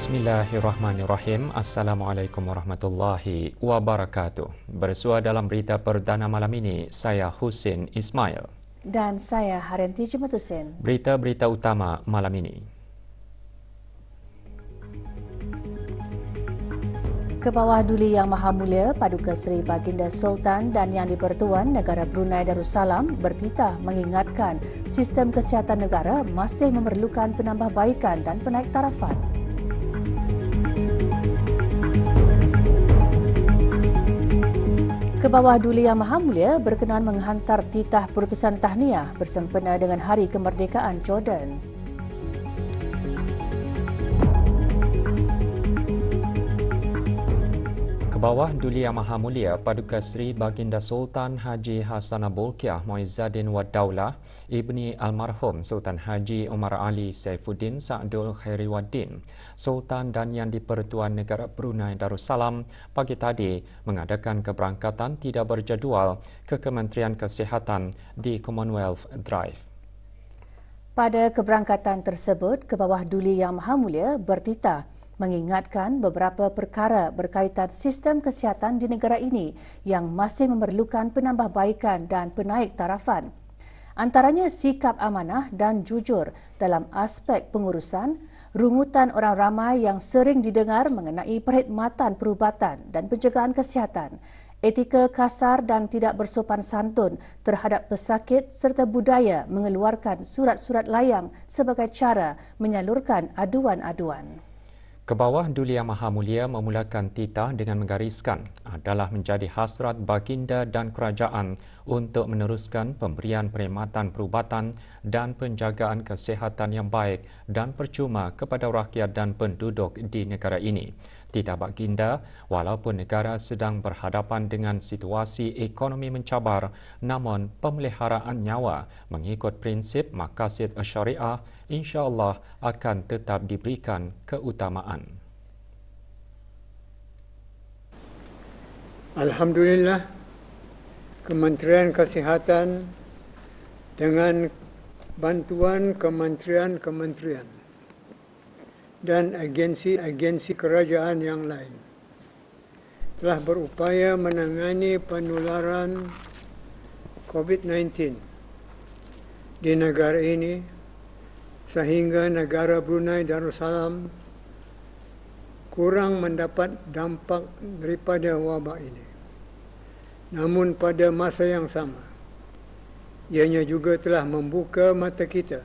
Bismillahirrahmanirrahim. Assalamualaikum warahmatullahi wabarakatuh. Bersua dalam berita perdana malam ini, saya Husin Ismail. Dan saya Haryanti Jumatusin. Berita-berita utama malam ini. Kebawah Duli Yang Maha Mulia, Paduka Seri Baginda Sultan dan Yang Dipertuan Negara Brunei Darussalam bertitah mengingatkan sistem kesihatan negara masih memerlukan penambahbaikan dan penaik tarafan. Ke bawah Duli Yang Maha Mulia berkenaan menghantar titah perutusan tahniah bersempena dengan Hari Kemerdekaan Jordan. bawah Duli Yang Maha Mulia Paduka Seri Baginda Sultan Haji Hasan Bolkiah Moizadin Wadaulah, Daulah Ibni Almarhum Sultan Haji Umar Ali Saifuddin Sa'dul Khairiwaddin Sultan dan Yang Dipertuan Negara Brunei Darussalam pagi tadi mengadakan keberangkatan tidak berjadual ke Kementerian Kesihatan di Commonwealth Drive. Pada keberangkatan tersebut, ke bawah Duli Yang Maha Mulia bertitah mengingatkan beberapa perkara berkaitan sistem kesihatan di negara ini yang masih memerlukan penambahbaikan dan penaik tarafan. Antaranya sikap amanah dan jujur dalam aspek pengurusan, rungutan orang ramai yang sering didengar mengenai perkhidmatan perubatan dan pencegahan kesihatan, etika kasar dan tidak bersopan santun terhadap pesakit serta budaya mengeluarkan surat-surat layang sebagai cara menyalurkan aduan-aduan. Ke bawah Duli Yang Maha Mulia memulakan titah dengan menggariskan adalah menjadi hasrat baginda dan kerajaan untuk meneruskan pemberian perkhidmatan perubatan dan penjagaan kesihatan yang baik dan percuma kepada rakyat dan penduduk di negara ini tidak Ginda, walaupun negara sedang berhadapan dengan situasi ekonomi mencabar namun pemeliharaan nyawa mengikut prinsip makasid syariah insyaallah akan tetap diberikan keutamaan Alhamdulillah Kementerian Kesihatan dengan bantuan kementerian-kementerian dan agensi-agensi kerajaan yang lain telah berupaya menangani penularan COVID-19 di negara ini sehingga negara Brunei Darussalam kurang mendapat dampak daripada wabak ini. Namun pada masa yang sama, ianya juga telah membuka mata kita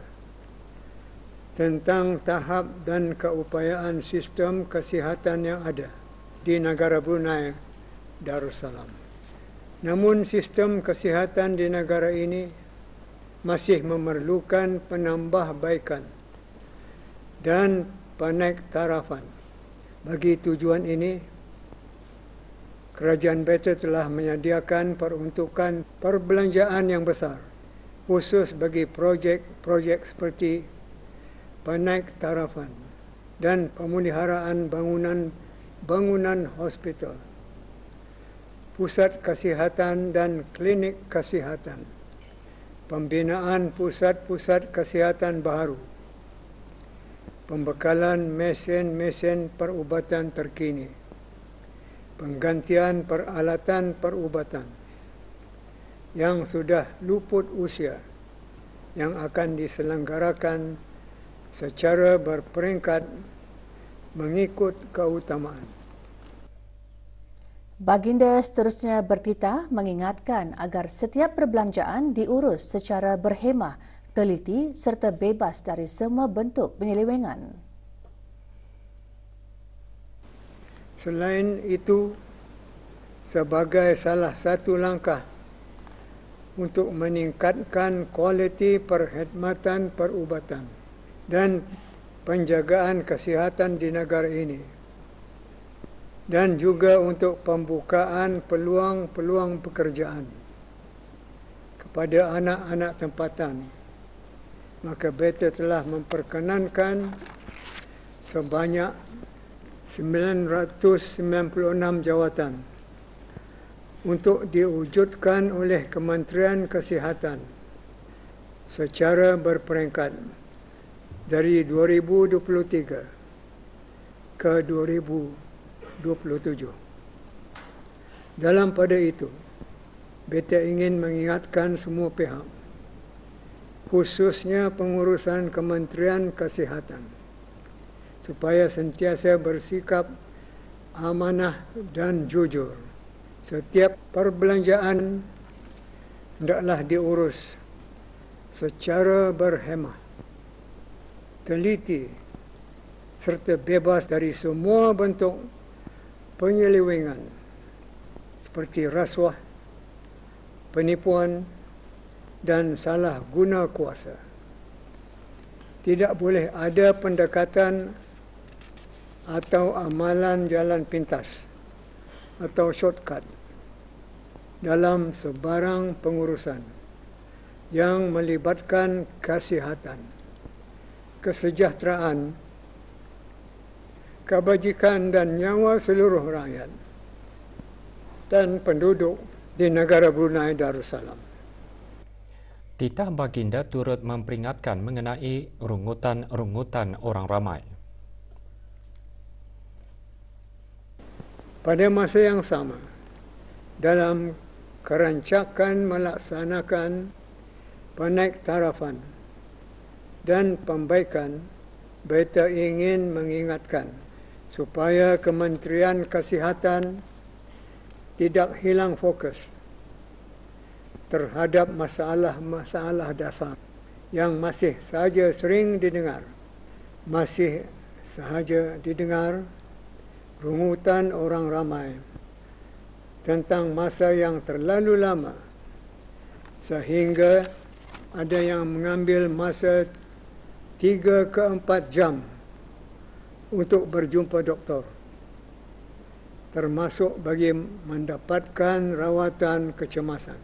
tentang tahap dan keupayaan sistem kesihatan yang ada di negara Brunei Darussalam. Namun sistem kesihatan di negara ini masih memerlukan penambahbaikan dan tarafan. Bagi tujuan ini, Kerajaan Beta telah menyediakan peruntukan perbelanjaan yang besar khusus bagi projek-projek seperti penaik tarafan dan pemuliharaan bangunan bangunan hospital, pusat kesihatan dan klinik kesihatan, pembinaan pusat-pusat kesihatan baru, pembekalan mesin-mesin perubatan terkini, penggantian peralatan perubatan yang sudah luput usia yang akan diselenggarakan secara berperingkat mengikut keutamaan. Baginda seterusnya bertitah mengingatkan agar setiap perbelanjaan diurus secara berhemah, teliti serta bebas dari semua bentuk penyelewengan. Selain itu, sebagai salah satu langkah untuk meningkatkan kualiti perkhidmatan perubatan, dan penjagaan kesihatan di negara ini dan juga untuk pembukaan peluang-peluang pekerjaan kepada anak-anak tempatan maka beta telah memperkenankan sebanyak 996 jawatan untuk diwujudkan oleh Kementerian Kesihatan secara berperingkat dari 2023 ke 2027. Dalam pada itu, beta ingin mengingatkan semua pihak, khususnya pengurusan Kementerian Kesihatan, supaya sentiasa bersikap amanah dan jujur. Setiap perbelanjaan hendaklah diurus secara berhemah teliti serta bebas dari semua bentuk penyelewengan seperti rasuah, penipuan dan salah guna kuasa. Tidak boleh ada pendekatan atau amalan jalan pintas atau shortcut dalam sebarang pengurusan yang melibatkan kasihatan kesejahteraan, kebajikan dan nyawa seluruh rakyat dan penduduk di negara Brunei Darussalam. Titah Baginda turut memperingatkan mengenai rungutan-rungutan orang ramai. Pada masa yang sama, dalam kerancakan melaksanakan penaik tarafan dan pembaikan, beta ingin mengingatkan supaya Kementerian Kesihatan tidak hilang fokus terhadap masalah-masalah dasar yang masih sahaja sering didengar. Masih sahaja didengar rungutan orang ramai tentang masa yang terlalu lama sehingga ada yang mengambil masa tiga ke empat jam untuk berjumpa doktor termasuk bagi mendapatkan rawatan kecemasan.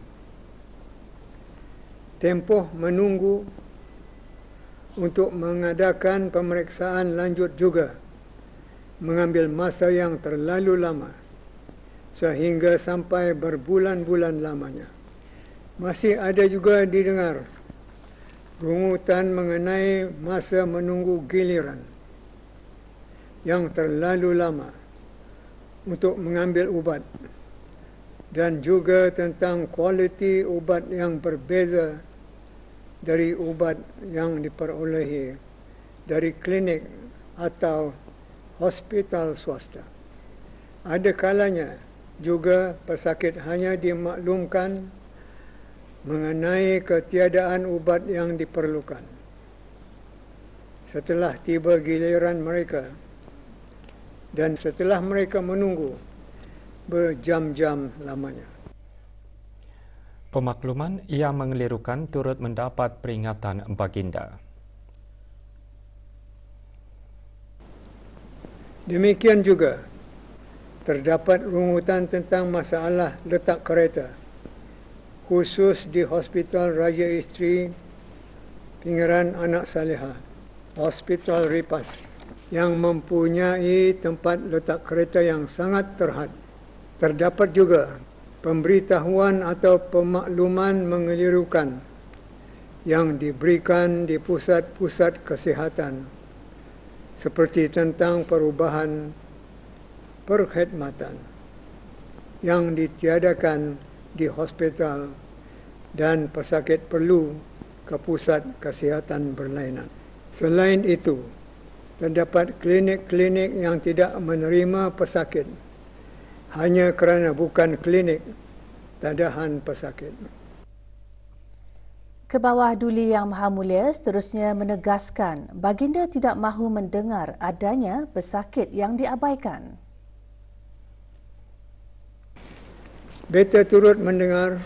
Tempoh menunggu untuk mengadakan pemeriksaan lanjut juga mengambil masa yang terlalu lama sehingga sampai berbulan-bulan lamanya. Masih ada juga didengar rungutan mengenai masa menunggu giliran yang terlalu lama untuk mengambil ubat dan juga tentang kualiti ubat yang berbeza dari ubat yang diperolehi dari klinik atau hospital swasta. Ada kalanya juga pesakit hanya dimaklumkan mengenai ketiadaan ubat yang diperlukan. Setelah tiba giliran mereka dan setelah mereka menunggu berjam-jam lamanya. Pemakluman ia mengelirukan turut mendapat peringatan baginda. Demikian juga terdapat rungutan tentang masalah letak kereta khusus di Hospital Raja Isteri Pinggiran Anak Saleha, Hospital Ripas yang mempunyai tempat letak kereta yang sangat terhad. Terdapat juga pemberitahuan atau pemakluman mengelirukan yang diberikan di pusat-pusat kesihatan seperti tentang perubahan perkhidmatan yang ditiadakan di hospital dan pesakit perlu ke pusat kesihatan berlainan. Selain itu, terdapat klinik-klinik yang tidak menerima pesakit hanya kerana bukan klinik tadahan pesakit. Kebawah Duli Yang Maha Mulia seterusnya menegaskan baginda tidak mahu mendengar adanya pesakit yang diabaikan. Beta turut mendengar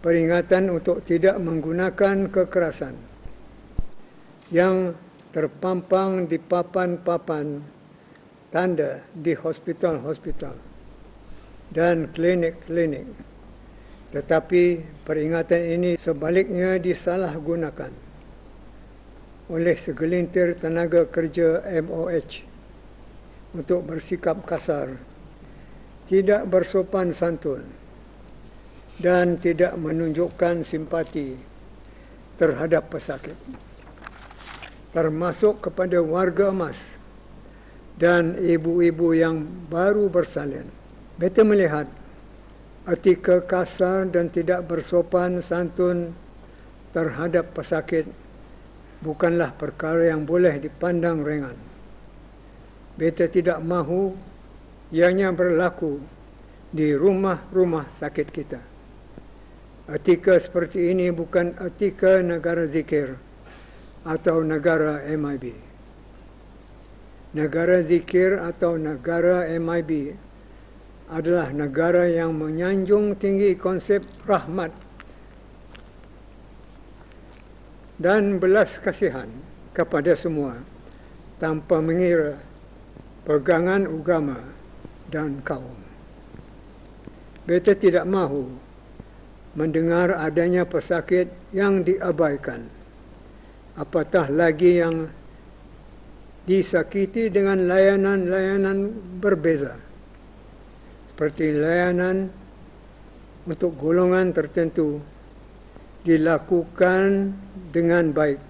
peringatan untuk tidak menggunakan kekerasan yang terpampang di papan-papan tanda di hospital-hospital dan klinik-klinik. Tetapi peringatan ini sebaliknya disalahgunakan oleh segelintir tenaga kerja MOH untuk bersikap kasar, tidak bersopan santun dan tidak menunjukkan simpati terhadap pesakit termasuk kepada warga emas dan ibu-ibu yang baru bersalin. Betul melihat etika kasar dan tidak bersopan santun terhadap pesakit bukanlah perkara yang boleh dipandang ringan. Betul tidak mahu ianya berlaku di rumah-rumah sakit kita. Atika seperti ini bukan Atika negara zikir atau negara MIB. Negara zikir atau negara MIB adalah negara yang menyanjung tinggi konsep rahmat dan belas kasihan kepada semua tanpa mengira pegangan agama dan kaum. Beta tidak mahu mendengar adanya pesakit yang diabaikan. Apatah lagi yang disakiti dengan layanan-layanan berbeza. Seperti layanan untuk golongan tertentu dilakukan dengan baik.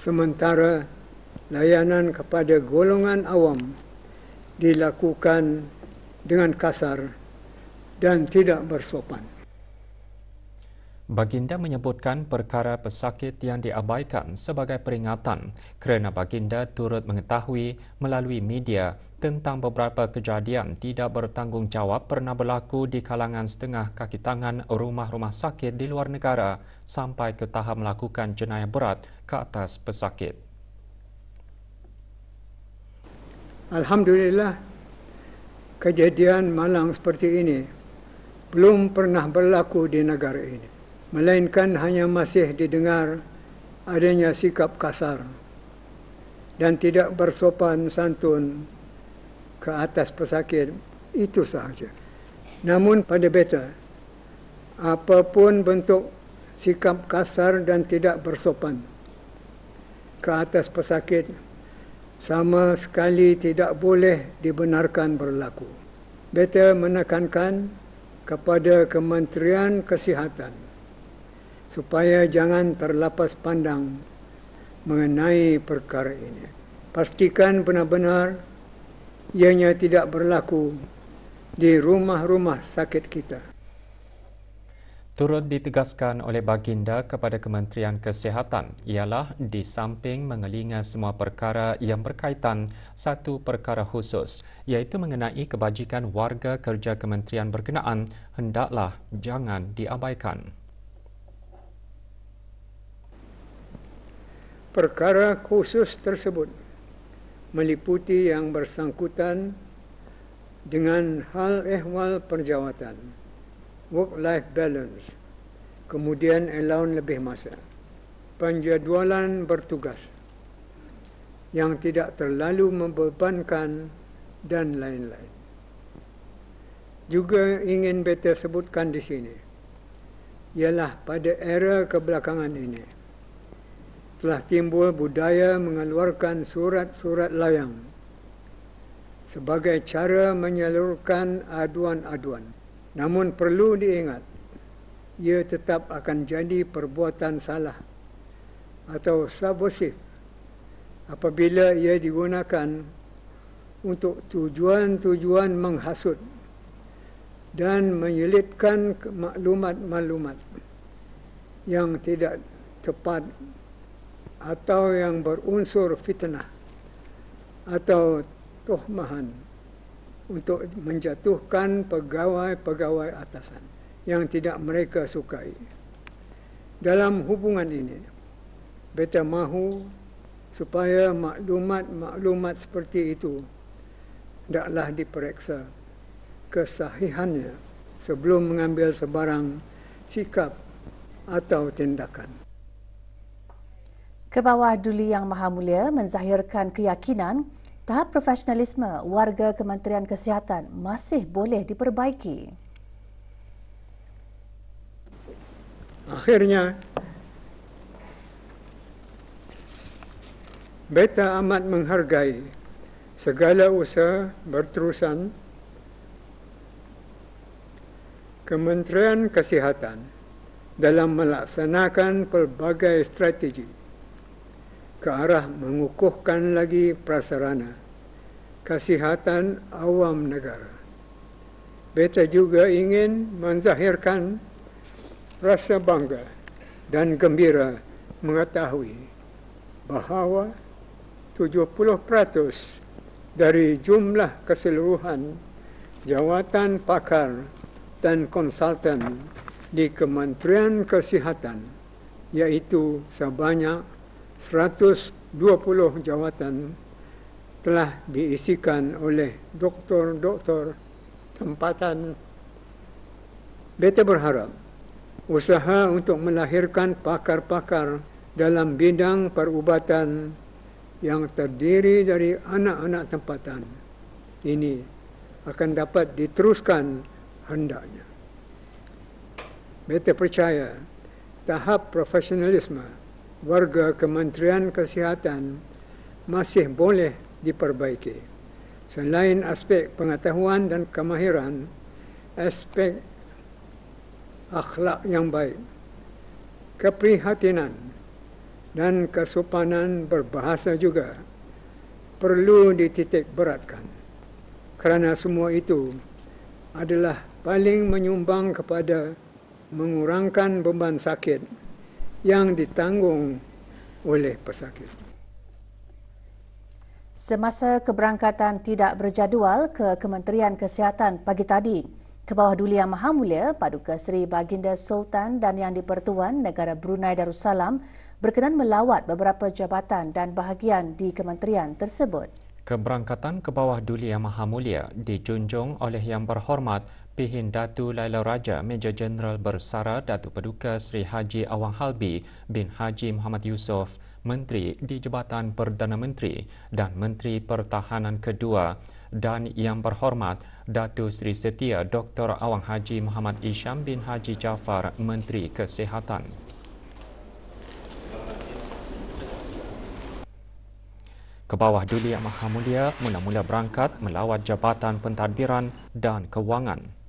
Sementara layanan kepada golongan awam dilakukan dengan kasar dan tidak bersopan. Baginda menyebutkan perkara pesakit yang diabaikan sebagai peringatan kerana baginda turut mengetahui melalui media tentang beberapa kejadian tidak bertanggungjawab pernah berlaku di kalangan setengah kaki tangan rumah-rumah sakit di luar negara sampai ke tahap melakukan jenayah berat ke atas pesakit. Alhamdulillah kejadian malang seperti ini belum pernah berlaku di negara ini melainkan hanya masih didengar adanya sikap kasar dan tidak bersopan santun ke atas pesakit itu sahaja. Namun pada beta, apapun bentuk sikap kasar dan tidak bersopan ke atas pesakit sama sekali tidak boleh dibenarkan berlaku. Beta menekankan kepada Kementerian Kesihatan supaya jangan terlepas pandang mengenai perkara ini. Pastikan benar-benar ianya tidak berlaku di rumah-rumah sakit kita. Turut ditegaskan oleh Baginda kepada Kementerian Kesihatan ialah di samping mengelinga semua perkara yang berkaitan satu perkara khusus iaitu mengenai kebajikan warga kerja Kementerian berkenaan hendaklah jangan diabaikan. perkara khusus tersebut meliputi yang bersangkutan dengan hal ehwal perjawatan work life balance kemudian allowance lebih masa penjadualan bertugas yang tidak terlalu membebankan dan lain-lain juga ingin beta sebutkan di sini ialah pada era kebelakangan ini telah timbul budaya mengeluarkan surat-surat layang sebagai cara menyalurkan aduan-aduan. Namun perlu diingat, ia tetap akan jadi perbuatan salah atau sabosif apabila ia digunakan untuk tujuan-tujuan menghasut dan menyelitkan maklumat-maklumat yang tidak tepat atau yang berunsur fitnah atau tohmahan untuk menjatuhkan pegawai-pegawai atasan yang tidak mereka sukai. Dalam hubungan ini, beta mahu supaya maklumat-maklumat seperti itu tidaklah diperiksa kesahihannya sebelum mengambil sebarang sikap atau tindakan. Kebawah Duli Yang Maha Mulia menzahirkan keyakinan tahap profesionalisme warga Kementerian Kesihatan masih boleh diperbaiki. Akhirnya, Beta amat menghargai segala usaha berterusan Kementerian Kesihatan dalam melaksanakan pelbagai strategi ke arah mengukuhkan lagi prasarana kesihatan awam negara. Beta juga ingin menzahirkan rasa bangga dan gembira mengetahui bahawa 70% dari jumlah keseluruhan jawatan pakar dan konsultan di Kementerian Kesihatan iaitu sebanyak 120 jawatan telah diisikan oleh doktor-doktor tempatan. Beta berharap usaha untuk melahirkan pakar-pakar dalam bidang perubatan yang terdiri dari anak-anak tempatan ini akan dapat diteruskan hendaknya. Beta percaya tahap profesionalisme warga Kementerian Kesihatan masih boleh diperbaiki. Selain aspek pengetahuan dan kemahiran, aspek akhlak yang baik, keprihatinan dan kesopanan berbahasa juga perlu dititik beratkan. Kerana semua itu adalah paling menyumbang kepada mengurangkan beban sakit yang ditanggung oleh pesakit. Semasa keberangkatan tidak berjadual ke Kementerian Kesihatan pagi tadi, Kebawah Duli Yang Maha Mulia, Paduka Seri Baginda Sultan dan Yang Dipertuan Negara Brunei Darussalam berkenan melawat beberapa jabatan dan bahagian di kementerian tersebut. Keberangkatan Kebawah Duli Yang Maha Mulia dijunjung oleh Yang Berhormat Pihin Datu Laila Raja, Major general Bersara Datu Paduka Sri Haji Awang Halbi bin Haji Muhammad Yusof, Menteri di Jabatan Perdana Menteri dan Menteri Pertahanan Kedua dan yang berhormat Datu Sri Setia Dr. Awang Haji Muhammad Isham bin Haji Jafar, Menteri Kesihatan. ke bawah Duli Yang Maha Mulia mula-mula berangkat melawat Jabatan Pentadbiran dan Kewangan.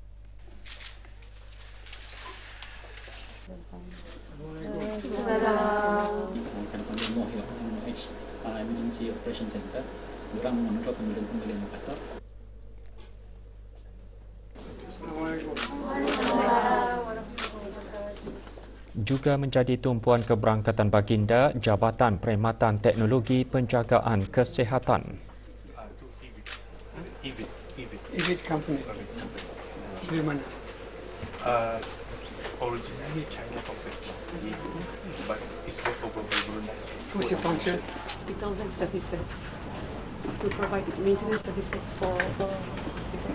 juga menjadi tumpuan keberangkatan baginda Jabatan Perkhidmatan Teknologi Penjagaan Kesehatan. Uh, originally China company. But it's got over the world. Who's your function? Hospital and services to provide maintenance services for the hospital.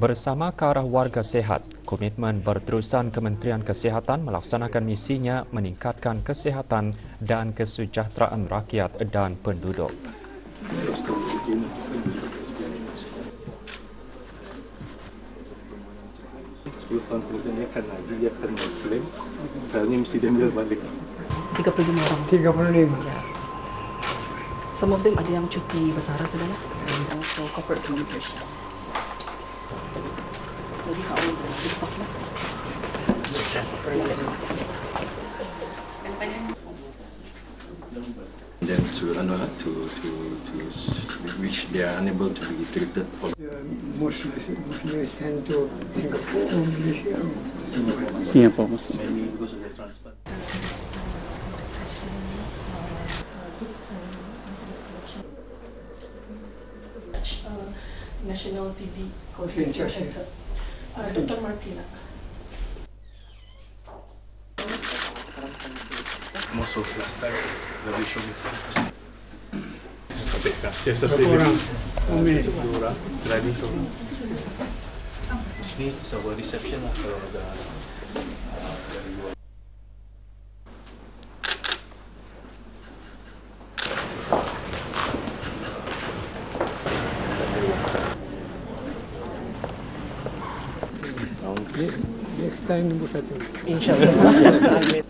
Bersama ke arah warga sehat, komitmen berterusan Kementerian Kesehatan melaksanakan misinya meningkatkan kesehatan dan kesejahteraan rakyat dan penduduk. 10 tahun kemudian dia akan haji, dia akan mengklaim sekarang mesti dia ambil balik 35 orang 35 ya. Some of them ada yang cuti bersara sudah lah And also corporate communications So this are all the stuff lah Then to Anwar to to to which they are unable to be treated. For. Singapore Muslim. National TB Coordinating Center. Uh, Dr. Martina. Most of last time, the ratio का safe सबसे Flora, driving Next time, Inshallah.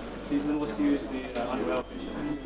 These men were seriously unwell patients.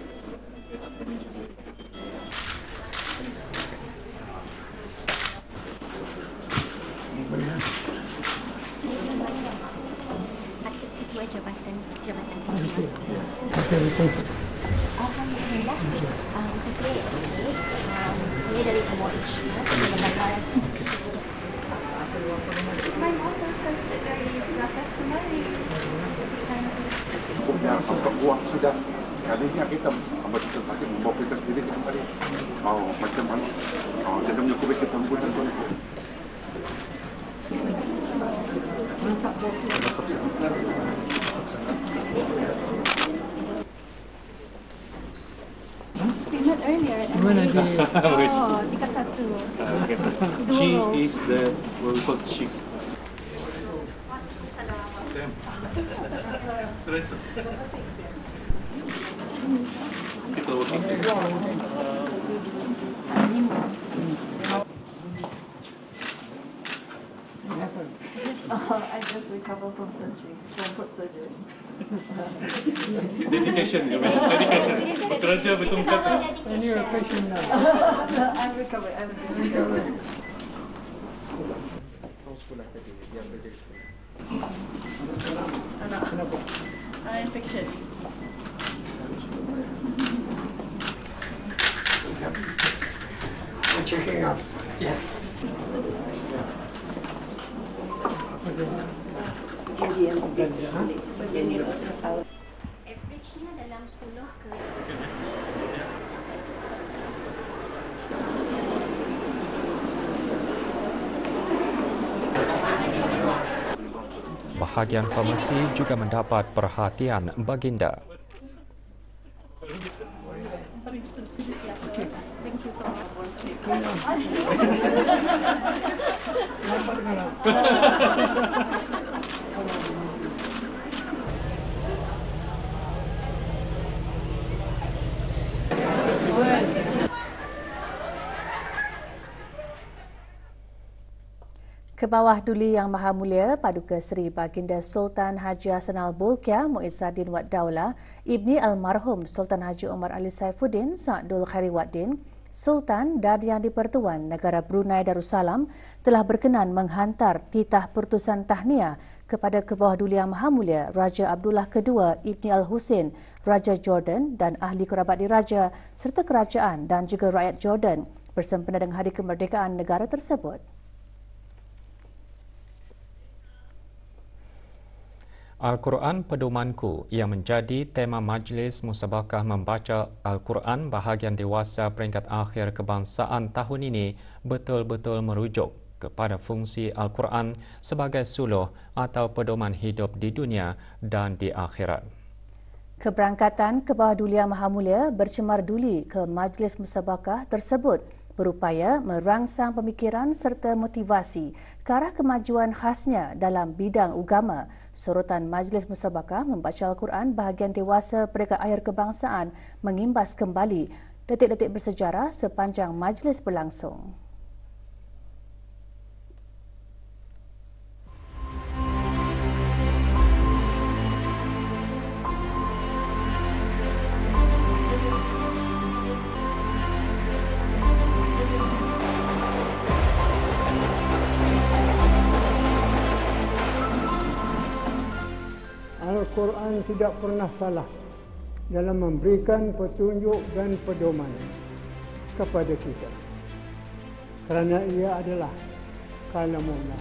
oh, tingkat satu. Uh, okay. she is the, what we call Uh-huh, I just recovered from surgery, from foot surgery. dedication, dedication. Kerja betul betul. And you're a patient now. I'm recovered. I'm recovered. Sekolah tadi, dia belajar sekolah. Anak. Kenapa? Uh, infection. checking up. Yes. Ha? Lah, Bahagian farmasi juga mendapat perhatian baginda. Thank you so much. Kebawah Duli Yang Maha Mulia Paduka Seri Baginda Sultan Haji Hassan Al-Bulkiah Muizzaddin Wad Daulah Ibni Almarhum Sultan Haji Omar Ali Saifuddin Saadul Khairi Waddin Sultan dan Yang di-Pertuan Negara Brunei Darussalam telah berkenan menghantar titah pertusan tahniah kepada Kebawah Kebawahdulia Maha Mulia Raja Abdullah II Ibni Al-Husin, Raja Jordan dan ahli kerabat diraja serta kerajaan dan juga rakyat Jordan bersempena dengan hari kemerdekaan negara tersebut. Al-Quran Pedomanku yang menjadi tema majlis musabakah membaca Al-Quran bahagian dewasa peringkat akhir kebangsaan tahun ini betul-betul merujuk kepada fungsi Al-Quran sebagai suluh atau pedoman hidup di dunia dan di akhirat. Keberangkatan Kebahadulia Mahamulia bercemar duli ke majlis musabakah tersebut berupaya merangsang pemikiran serta motivasi ke arah kemajuan khasnya dalam bidang agama. Sorotan Majlis Musabakah membaca Al-Quran bahagian dewasa peringkat air kebangsaan mengimbas kembali detik-detik bersejarah sepanjang majlis berlangsung. Al-Quran tidak pernah salah dalam memberikan petunjuk dan pedoman kepada kita. Kerana ia adalah kalamullah,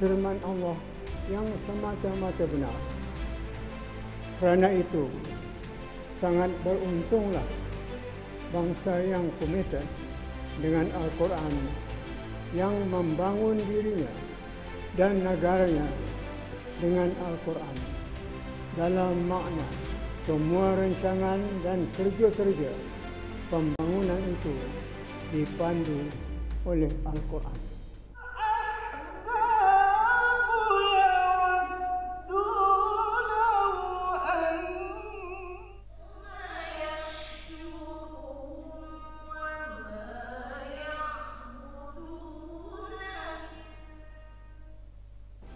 firman Allah yang semata-mata benar. Kerana itu, sangat beruntunglah bangsa yang komited dengan Al-Quran yang membangun dirinya dan negaranya dengan Al-Quran dalam makna semua rancangan dan kerja-kerja pembangunan itu dipandu oleh Al-Quran.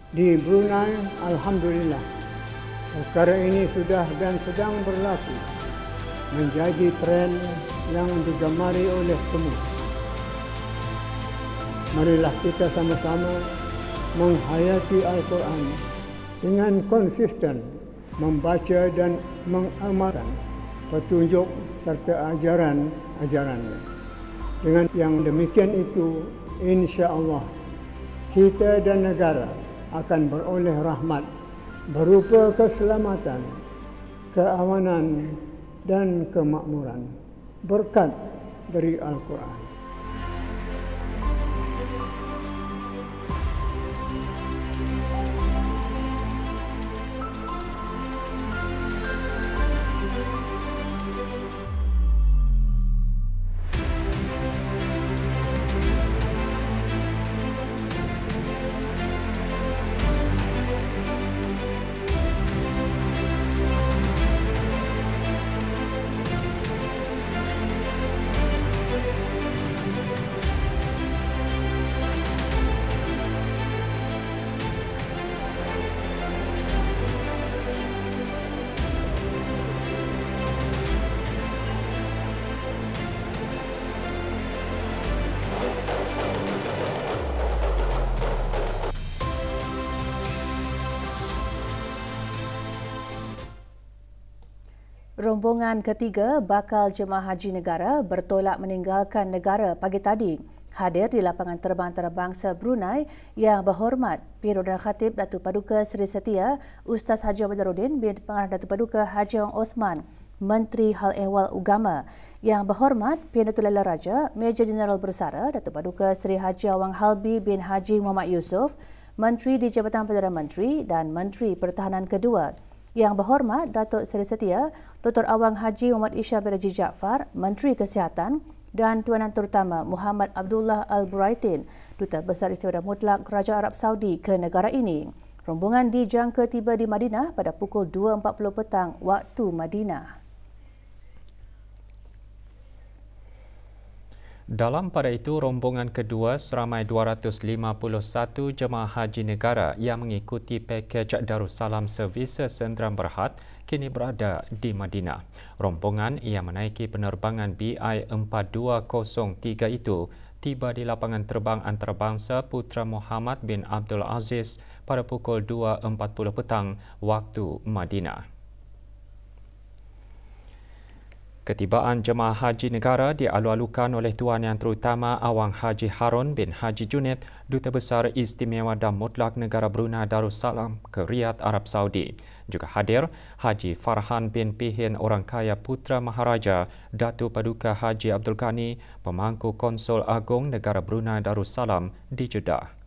Di Brunei, Alhamdulillah, perkara ini sudah dan sedang berlaku menjadi tren yang digemari oleh semua. Marilah kita sama-sama menghayati Al-Quran dengan konsisten membaca dan mengamalkan petunjuk serta ajaran-ajarannya. Dengan yang demikian itu, insya Allah kita dan negara akan beroleh rahmat berupa keselamatan, keamanan dan kemakmuran berkat dari Al-Quran. rombongan ketiga bakal jemaah haji negara bertolak meninggalkan negara pagi tadi hadir di lapangan terbang Terbangsa Brunei yang berhormat Pirodan Khatib Datu Paduka Seri Setia Ustaz Haji Badarudin bin Pengarah Datu Paduka Haji Ong Osman Menteri Hal Ehwal Ugama yang berhormat Pian Datuk Raja Major General Bersara Datuk Paduka Seri Haji Awang Halbi bin Haji Muhammad Yusof Menteri di Jabatan Perdana Menteri dan Menteri Pertahanan Kedua yang berhormat Datuk Seri Setia Dr. Awang Haji Muhammad Isha Beraji Jaafar, Menteri Kesihatan dan Tuanan Terutama Muhammad Abdullah Al-Buraitin, Duta Besar Istimewa Mutlak Kerajaan Arab Saudi ke negara ini. Rombongan dijangka tiba di Madinah pada pukul 2.40 petang waktu Madinah. Dalam pada itu, rombongan kedua seramai 251 jemaah haji negara yang mengikuti pakej Darussalam Servisa Sendram Berhad kini berada di Madinah. Rombongan yang menaiki penerbangan BI-4203 itu tiba di lapangan terbang antarabangsa Putra Muhammad bin Abdul Aziz pada pukul 2.40 petang waktu Madinah. Ketibaan jemaah haji negara dialu-alukan oleh Tuan Yang Terutama Awang Haji Harun bin Haji Junid, Duta Besar Istimewa dan Mutlak Negara Brunei Darussalam ke Riyadh Arab Saudi. Juga hadir Haji Farhan bin Pihin Orang Kaya Putra Maharaja, Datu Paduka Haji Abdul Ghani, Pemangku Konsul Agung Negara Brunei Darussalam di Jeddah.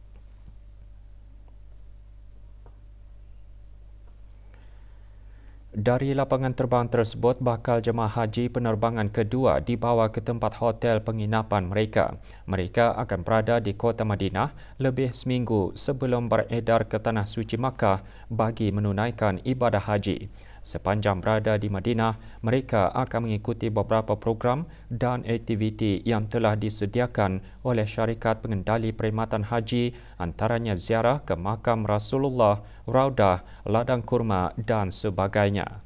Dari lapangan terbang tersebut, bakal jemaah haji penerbangan kedua dibawa ke tempat hotel penginapan mereka. Mereka akan berada di kota Madinah lebih seminggu sebelum beredar ke Tanah Suci Makkah bagi menunaikan ibadah haji. Sepanjang berada di Madinah, mereka akan mengikuti beberapa program dan aktiviti yang telah disediakan oleh syarikat pengendali perkhidmatan haji antaranya ziarah ke makam Rasulullah, raudah, ladang kurma dan sebagainya.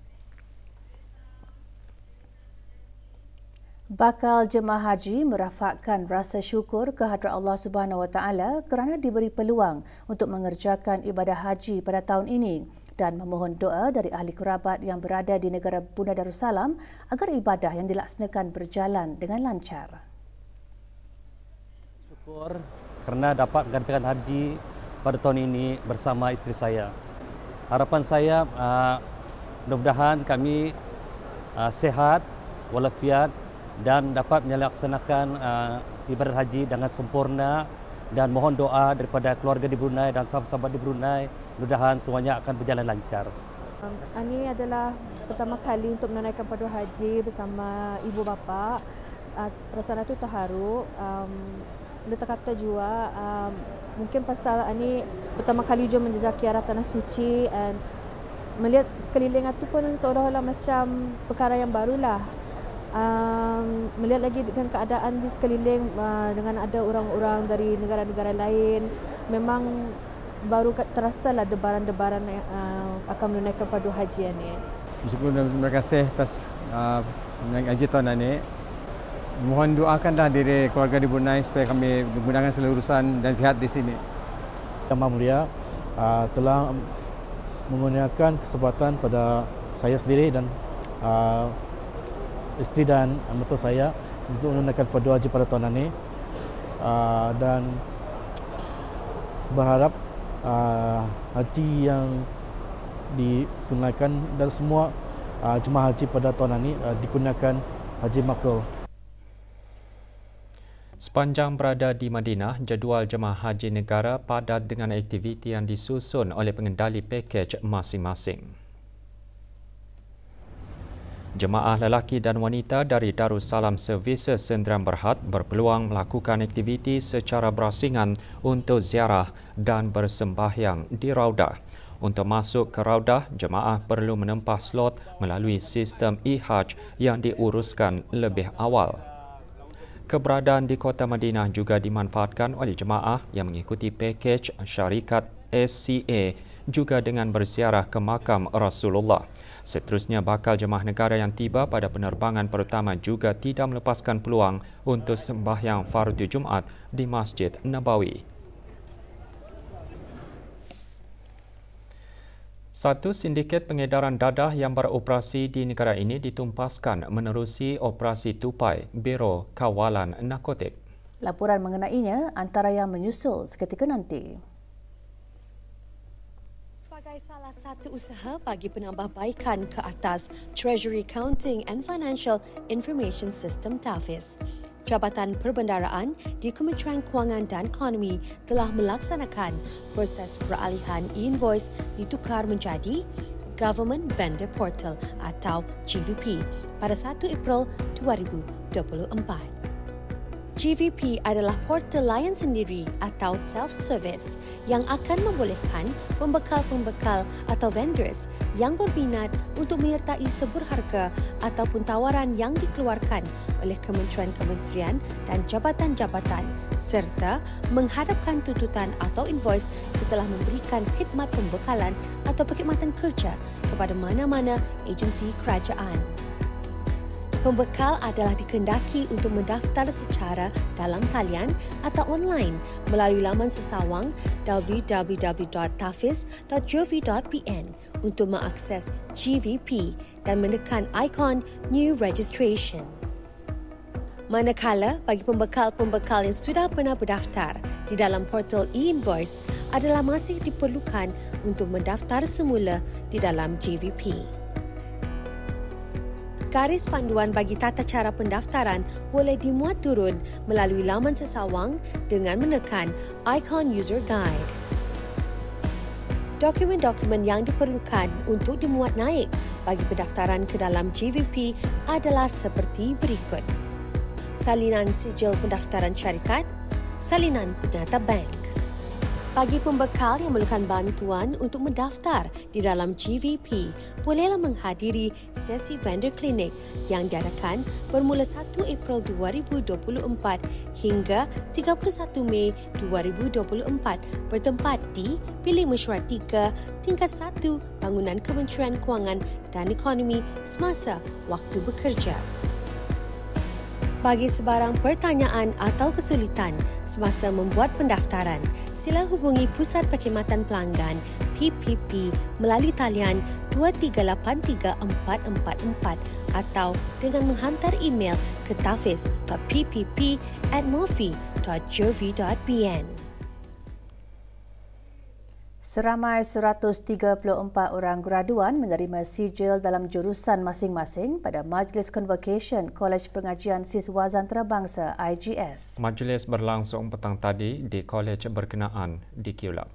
Bakal jemaah haji merafakkan rasa syukur kehadrat Allah Subhanahu Wa Taala kerana diberi peluang untuk mengerjakan ibadah haji pada tahun ini dan memohon doa dari ahli kerabat yang berada di negara Bunda Darussalam agar ibadah yang dilaksanakan berjalan dengan lancar. Syukur kerana dapat menggantikan haji pada tahun ini bersama isteri saya. Harapan saya ah, mudah-mudahan kami ah, sehat walafiat dan dapat menyelaksanakan ah, ibadah haji dengan sempurna dan mohon doa daripada keluarga di Brunei dan sahabat-sahabat di Brunei mudah-mudahan semuanya akan berjalan lancar. Ini um, adalah pertama kali untuk menunaikan paduan haji bersama ibu bapa. Uh, perasaan itu terharu. Um, dia terkata juga um, mungkin pasal ini pertama kali juga menjejaki arah tanah suci and melihat sekeliling itu pun seolah-olah macam perkara yang barulah. Um, melihat lagi dengan keadaan di sekeliling uh, dengan ada orang-orang dari negara-negara lain memang baru terasa lah debaran-debaran uh, akan menunaikan padu haji ini. Syukur terima kasih atas uh, haji tahun ini. Mohon doakanlah diri keluarga di Brunei supaya kami menggunakan seluruh selurusan dan sihat di sini. Yang Mulia uh, telah menggunakan kesempatan pada saya sendiri dan uh, isteri dan mertua saya untuk menunaikan padu haji pada tahun ini. Uh, dan berharap Uh, haji yang ditunaikan dan semua uh, jemaah haji pada tahun ini uh, digunakan haji makrul. Sepanjang berada di Madinah, jadual jemaah haji negara padat dengan aktiviti yang disusun oleh pengendali pakej masing-masing. Jemaah lelaki dan wanita dari Darussalam Services Sendram Berhad berpeluang melakukan aktiviti secara berasingan untuk ziarah dan bersembahyang di Raudah. Untuk masuk ke Raudah, jemaah perlu menempah slot melalui sistem e-hajj yang diuruskan lebih awal. Keberadaan di Kota Madinah juga dimanfaatkan oleh jemaah yang mengikuti pakej syarikat SCA juga dengan bersiarah ke makam Rasulullah. Seterusnya, bakal jemaah negara yang tiba pada penerbangan pertama juga tidak melepaskan peluang untuk sembahyang Fardu Jumat di Masjid Nabawi. Satu sindiket pengedaran dadah yang beroperasi di negara ini ditumpaskan menerusi operasi tupai Biro Kawalan Narkotik. Laporan mengenainya antara yang menyusul seketika nanti sebagai salah satu usaha bagi penambahbaikan ke atas Treasury Accounting and Financial Information System TAFIS. Jabatan Perbendaraan di Kementerian Kewangan dan Ekonomi telah melaksanakan proses peralihan invoice ditukar menjadi Government Vendor Portal atau GVP pada 1 April 2024. GVP adalah portal layan sendiri atau self-service yang akan membolehkan pembekal-pembekal atau vendors yang berminat untuk menyertai sebuah harga ataupun tawaran yang dikeluarkan oleh kementerian-kementerian dan jabatan-jabatan serta menghadapkan tuntutan atau invoice setelah memberikan khidmat pembekalan atau perkhidmatan kerja kepada mana-mana agensi kerajaan. Pembekal adalah dikendaki untuk mendaftar secara dalam talian atau online melalui laman sesawang www.tafis.gov.pn untuk mengakses GVP dan menekan ikon New Registration. Manakala bagi pembekal-pembekal yang sudah pernah berdaftar di dalam portal e-invoice adalah masih diperlukan untuk mendaftar semula di dalam GVP garis panduan bagi tata cara pendaftaran boleh dimuat turun melalui laman sesawang dengan menekan ikon user guide. Dokumen-dokumen yang diperlukan untuk dimuat naik bagi pendaftaran ke dalam GVP adalah seperti berikut. Salinan sijil pendaftaran syarikat, salinan penyata bank. Bagi pembekal yang memerlukan bantuan untuk mendaftar di dalam GVP, bolehlah menghadiri sesi vendor klinik yang diadakan bermula 1 April 2024 hingga 31 Mei 2024 bertempat di Pilih Mesyuarat 3 Tingkat 1 Bangunan Kementerian Kewangan dan Ekonomi semasa waktu bekerja bagi sebarang pertanyaan atau kesulitan semasa membuat pendaftaran, sila hubungi Pusat Perkhidmatan Pelanggan PPP melalui talian 2383444 atau dengan menghantar email ke tafiz.ppp@mofi.gov.pn. Seramai 134 orang graduan menerima sijil dalam jurusan masing-masing pada Majlis Convocation Kolej Pengajian Siswazan Terbangsa IGS. Majlis berlangsung petang tadi di Kolej Berkenaan di Kuala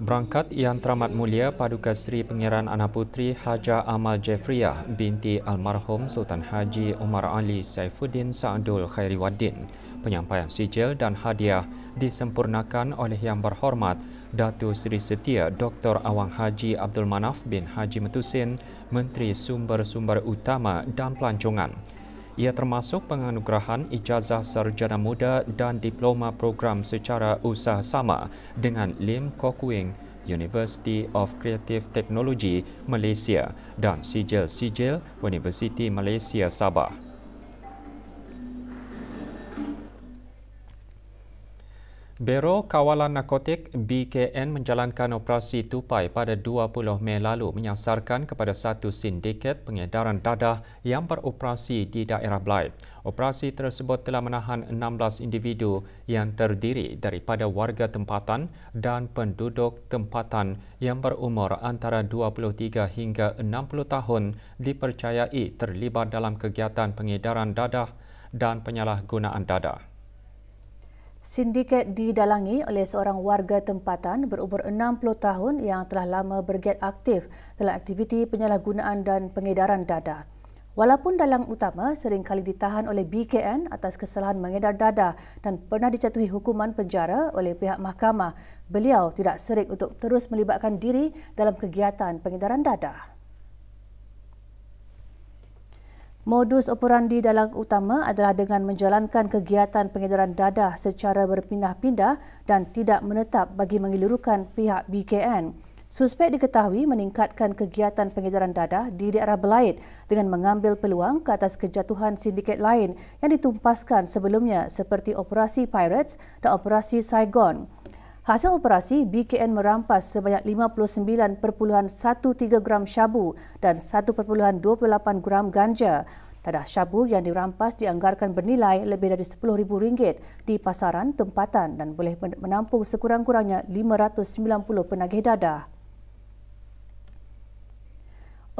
Berangkat Yang Teramat Mulia Paduka Seri Pengiran Anak Putri Haja Amal Jeffriah binti Almarhum Sultan Haji Umar Ali Saifuddin Sa'adul Khairiwaddin. Penyampaian sijil dan hadiah disempurnakan oleh Yang Berhormat Datu Seri Setia Dr. Awang Haji Abdul Manaf bin Haji Metusin, Menteri Sumber-Sumber Utama dan Pelancongan ia termasuk penganugerahan ijazah sarjana muda dan diploma program secara usaha sama dengan Lim Kok Wing University of Creative Technology Malaysia dan sijil-sijil Universiti Malaysia Sabah. Biro Kawalan Narkotik BKN menjalankan operasi tupai pada 20 Mei lalu menyasarkan kepada satu sindiket pengedaran dadah yang beroperasi di daerah Blai. Operasi tersebut telah menahan 16 individu yang terdiri daripada warga tempatan dan penduduk tempatan yang berumur antara 23 hingga 60 tahun dipercayai terlibat dalam kegiatan pengedaran dadah dan penyalahgunaan dadah. Sindiket didalangi oleh seorang warga tempatan berumur 60 tahun yang telah lama bergiat aktif dalam aktiviti penyalahgunaan dan pengedaran dada. Walaupun dalang utama sering kali ditahan oleh BKN atas kesalahan mengedar dada dan pernah dicatuhi hukuman penjara oleh pihak mahkamah, beliau tidak serik untuk terus melibatkan diri dalam kegiatan pengedaran dada. Modus operandi dalam utama adalah dengan menjalankan kegiatan pengedaran dadah secara berpindah-pindah dan tidak menetap bagi mengelirukan pihak BKN. Suspek diketahui meningkatkan kegiatan pengedaran dadah di daerah Belait dengan mengambil peluang ke atas kejatuhan sindiket lain yang ditumpaskan sebelumnya seperti operasi Pirates dan operasi Saigon. Hasil operasi, BKN merampas sebanyak 59.13 gram syabu dan 1.28 gram ganja. Dadah syabu yang dirampas dianggarkan bernilai lebih dari RM10,000 di pasaran tempatan dan boleh menampung sekurang-kurangnya 590 penagih dadah.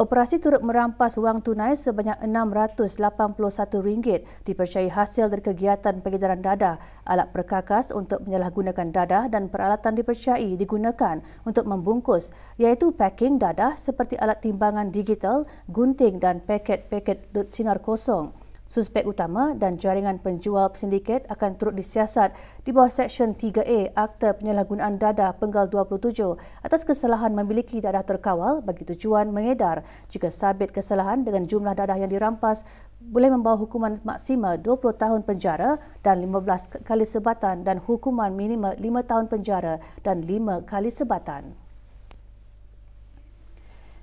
Operasi turut merampas wang tunai sebanyak RM681 dipercayai hasil dari kegiatan pengedaran dadah, alat perkakas untuk menyalahgunakan dadah dan peralatan dipercayai digunakan untuk membungkus iaitu packing dadah seperti alat timbangan digital, gunting dan paket-paket dut sinar kosong suspek utama dan jaringan penjual sindiket akan turut disiasat di bawah Seksyen 3A Akta Penyalahgunaan Dada Penggal 27 atas kesalahan memiliki dadah terkawal bagi tujuan mengedar jika sabit kesalahan dengan jumlah dadah yang dirampas boleh membawa hukuman maksima 20 tahun penjara dan 15 kali sebatan dan hukuman minima 5 tahun penjara dan 5 kali sebatan.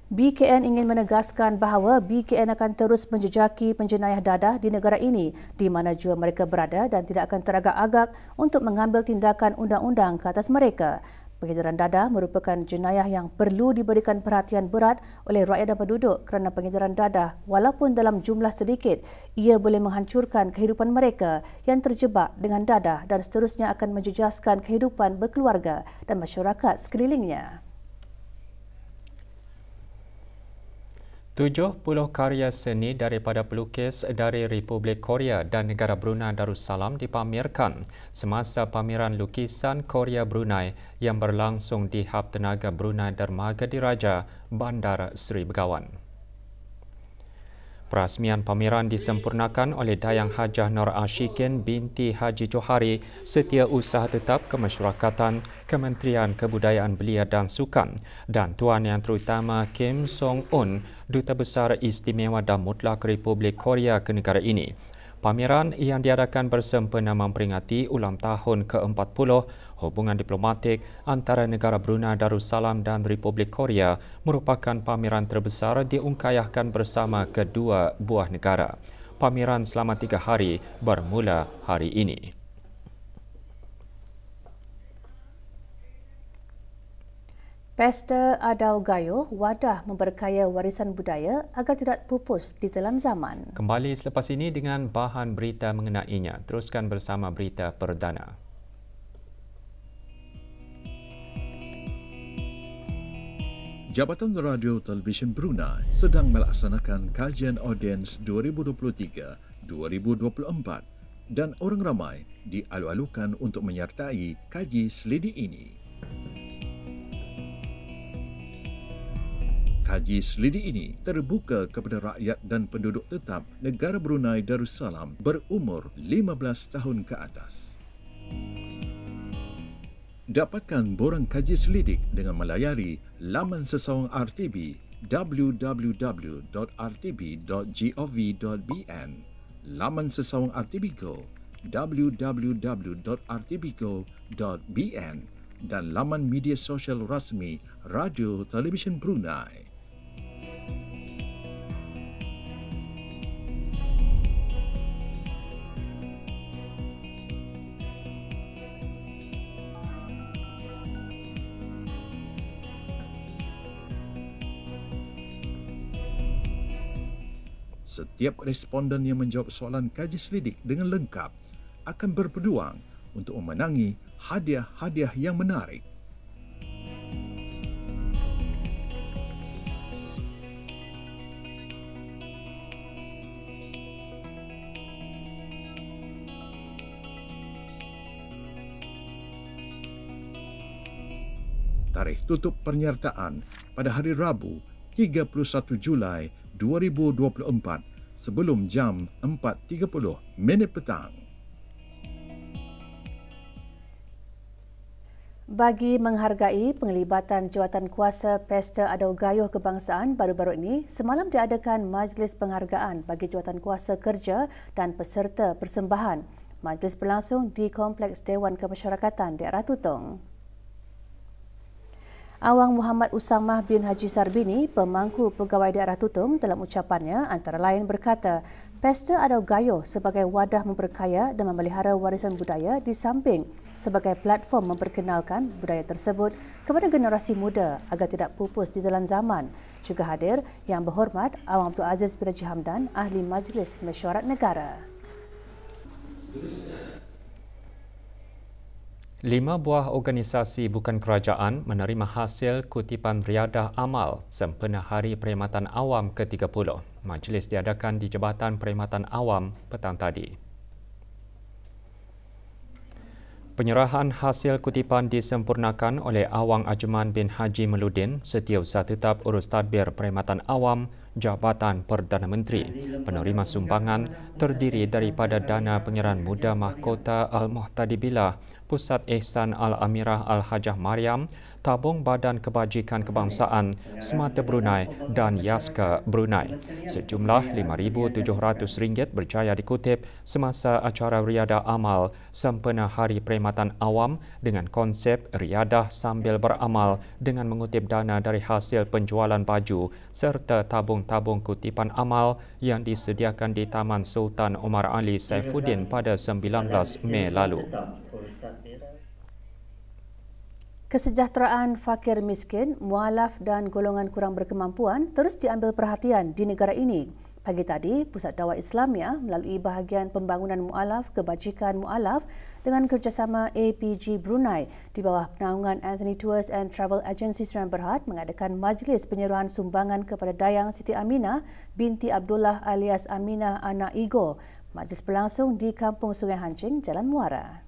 BKN ingin menegaskan bahawa BKN akan terus menjejaki penjenayah dadah di negara ini di mana jua mereka berada dan tidak akan teragak-agak untuk mengambil tindakan undang-undang ke atas mereka. Pengedaran dadah merupakan jenayah yang perlu diberikan perhatian berat oleh rakyat dan penduduk kerana pengedaran dadah walaupun dalam jumlah sedikit ia boleh menghancurkan kehidupan mereka yang terjebak dengan dadah dan seterusnya akan menjejaskan kehidupan berkeluarga dan masyarakat sekelilingnya. 70 karya seni daripada pelukis dari Republik Korea dan negara Brunei Darussalam dipamerkan semasa pameran lukisan Korea Brunei yang berlangsung di Hab Tenaga Brunei Dermaga Diraja, Bandar Seri Begawan. Perasmian pameran disempurnakan oleh Dayang Hajah Nur Ashikin binti Haji Johari setia usaha tetap kemasyarakatan Kementerian Kebudayaan Belia dan Sukan dan Tuan Yang Terutama Kim Song Un, Duta Besar Istimewa dan Mutlak Republik Korea ke negara ini. Pameran yang diadakan bersempena memperingati ulang tahun ke-40 Hubungan diplomatik antara negara Brunei Darussalam dan Republik Korea merupakan pameran terbesar diungkayahkan bersama kedua buah negara. Pameran selama tiga hari bermula hari ini. Pesta Adau Gayo, wadah memperkaya warisan budaya agar tidak pupus di telan zaman. Kembali selepas ini dengan bahan berita mengenainya. Teruskan bersama berita perdana. Jabatan Radio Television Brunei sedang melaksanakan kajian audiens 2023-2024 dan orang ramai dialu-alukan untuk menyertai kaji selidik ini. Kaji selidik ini terbuka kepada rakyat dan penduduk tetap negara Brunei Darussalam berumur 15 tahun ke atas. Dapatkan borang kaji selidik dengan melayari laman sesawang RTB www.rtb.gov.bn Laman sesawang RTB Go www.rtbgo.bn dan laman media sosial rasmi Radio Television Brunei. Setiap responden yang menjawab soalan kaji selidik dengan lengkap akan berpeduang untuk memenangi hadiah-hadiah yang menarik. Tarikh tutup pernyataan pada hari Rabu 31 Julai 2024 sebelum jam 4.30 minit petang. Bagi menghargai penglibatan jawatan kuasa Pesta Adau Gayuh Kebangsaan baru-baru ini, semalam diadakan Majlis Penghargaan bagi Jawatan Kuasa Kerja dan Peserta Persembahan. Majlis berlangsung di Kompleks Dewan Kemasyarakatan Daerah Tutong. Awang Muhammad Usamah bin Haji Sarbini, pemangku pegawai daerah Tutung dalam ucapannya antara lain berkata, Pesta atau gayo sebagai wadah memperkaya dan memelihara warisan budaya di samping sebagai platform memperkenalkan budaya tersebut kepada generasi muda agar tidak pupus di dalam zaman. Juga hadir yang berhormat Awang Tu Aziz bin Haji Hamdan, Ahli Majlis Mesyuarat Negara. Seterusnya. Lima buah organisasi bukan kerajaan menerima hasil kutipan riadah amal sempena Hari Perkhidmatan Awam ke-30. Majlis diadakan di Jabatan Perkhidmatan Awam petang tadi. Penyerahan hasil kutipan disempurnakan oleh Awang Ajman bin Haji Meludin Setiausaha Tetap Urus Tadbir Perkhidmatan Awam Jabatan Perdana Menteri. Penerima sumbangan terdiri daripada Dana Penyerahan Muda Mahkota Al-Muhtadi Billah Pusat Ehsan Al-Amirah Al-Hajah Mariam. Tabung Badan Kebajikan Kebangsaan Semata Brunei dan Yaska Brunei. Sejumlah RM5,700 berjaya dikutip semasa acara Riada Amal sempena Hari Perkhidmatan Awam dengan konsep Riadah Sambil Beramal dengan mengutip dana dari hasil penjualan baju serta tabung-tabung kutipan amal yang disediakan di Taman Sultan Omar Ali Saifuddin pada 19 Mei lalu. Kesejahteraan fakir miskin, mualaf dan golongan kurang berkemampuan terus diambil perhatian di negara ini. Pagi tadi, Pusat Dawah Islamia melalui bahagian pembangunan mualaf kebajikan mualaf dengan kerjasama APG Brunei di bawah penaungan Anthony Tours and Travel Agency Seram Berhad mengadakan majlis penyeruan sumbangan kepada Dayang Siti Aminah binti Abdullah alias Aminah anak Igo. Majlis berlangsung di Kampung Sungai Hancing, Jalan Muara.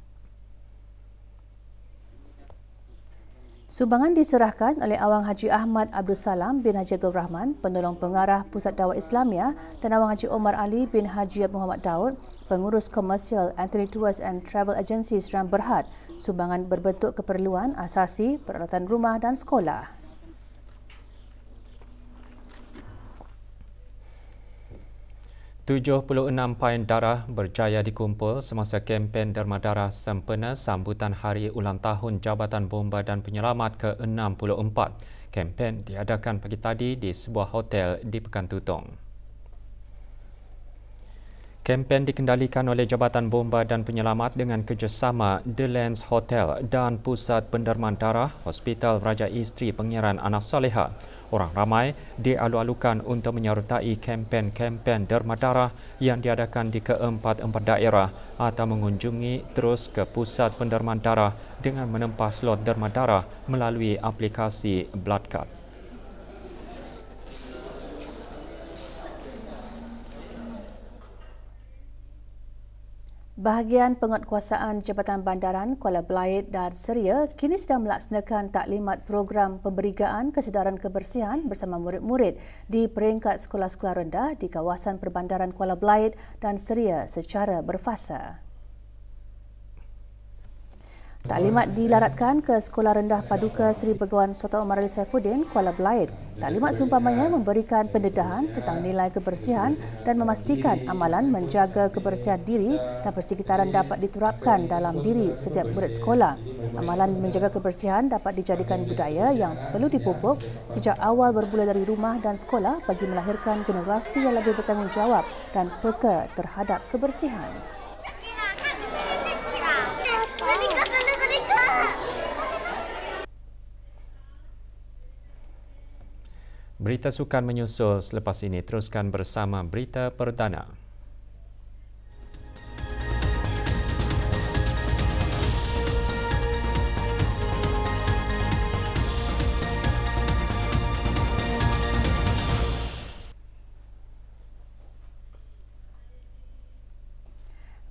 Sumbangan diserahkan oleh Awang Haji Ahmad Abdul Salam bin Haji Abdul Rahman, penolong pengarah Pusat Dawah Islamia dan Awang Haji Omar Ali bin Haji Abdul Muhammad Daud, pengurus komersial Anthony Tours and Travel Agency Seram Berhad. Sumbangan berbentuk keperluan, asasi, peralatan rumah dan sekolah. 76 pint darah berjaya dikumpul semasa kempen derma darah sempena sambutan Hari Ulang Tahun Jabatan Bomba dan Penyelamat ke-64. Kempen diadakan pagi tadi di sebuah hotel di Pekan Tutong. Kempen dikendalikan oleh Jabatan Bomba dan Penyelamat dengan kerjasama The Lens Hotel dan Pusat Penderman Darah Hospital Raja Isteri Pengiran Anak Salihah. Orang ramai dialu-alukan untuk menyertai kempen-kempen derma darah yang diadakan di keempat-empat daerah atau mengunjungi terus ke pusat penderman darah dengan menempah slot derma darah melalui aplikasi Bloodcard. Bahagian penguatkuasaan Jabatan Bandaran Kuala Belait dan Seria kini sedang melaksanakan taklimat program pemberigaan kesedaran kebersihan bersama murid-murid di peringkat sekolah-sekolah rendah di kawasan perbandaran Kuala Belait dan Seria secara berfasa. Taklimat dilaratkan ke Sekolah Rendah Paduka Seri Begawan Sota Omar Ali Saifuddin, Kuala Belait. Taklimat seumpamanya memberikan pendedahan tentang nilai kebersihan dan memastikan amalan menjaga kebersihan diri dan persekitaran dapat diterapkan dalam diri setiap murid sekolah. Amalan menjaga kebersihan dapat dijadikan budaya yang perlu dipupuk sejak awal bermula dari rumah dan sekolah bagi melahirkan generasi yang lebih bertanggungjawab dan peka terhadap kebersihan. Berita sukan menyusul selepas ini teruskan bersama berita perdana.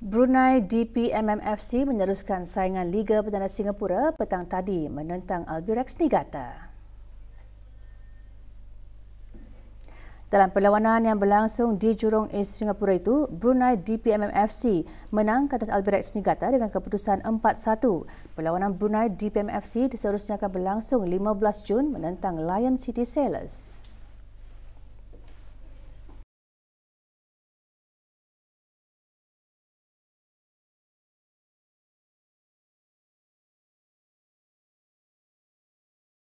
Brunei DPMMFC meneruskan saingan Liga Perdana Singapura petang tadi menentang Albirex Niigata. Dalam perlawanan yang berlangsung di Jurong East Singapura itu, Brunei DPMMFC menang ke atas Albirex Niigata dengan keputusan 4-1. Perlawanan Brunei DPMFC diserusnya akan berlangsung 15 Jun menentang Lion City Sailors.